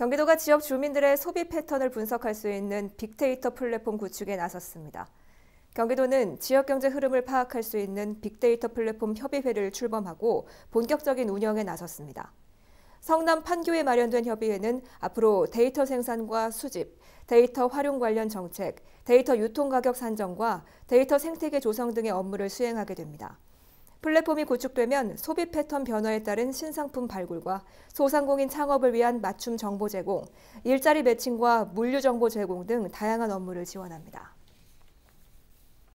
경기도가 지역 주민들의 소비 패턴을 분석할 수 있는 빅데이터 플랫폼 구축에 나섰습니다. 경기도는 지역 경제 흐름을 파악할 수 있는 빅데이터 플랫폼 협의회를 출범하고 본격적인 운영에 나섰습니다. 성남 판교에 마련된 협의회는 앞으로 데이터 생산과 수집, 데이터 활용 관련 정책, 데이터 유통 가격 산정과 데이터 생태계 조성 등의 업무를 수행하게 됩니다. 플랫폼이 구축되면 소비 패턴 변화에 따른 신상품 발굴과 소상공인 창업을 위한 맞춤 정보 제공, 일자리 매칭과 물류 정보 제공 등 다양한 업무를 지원합니다.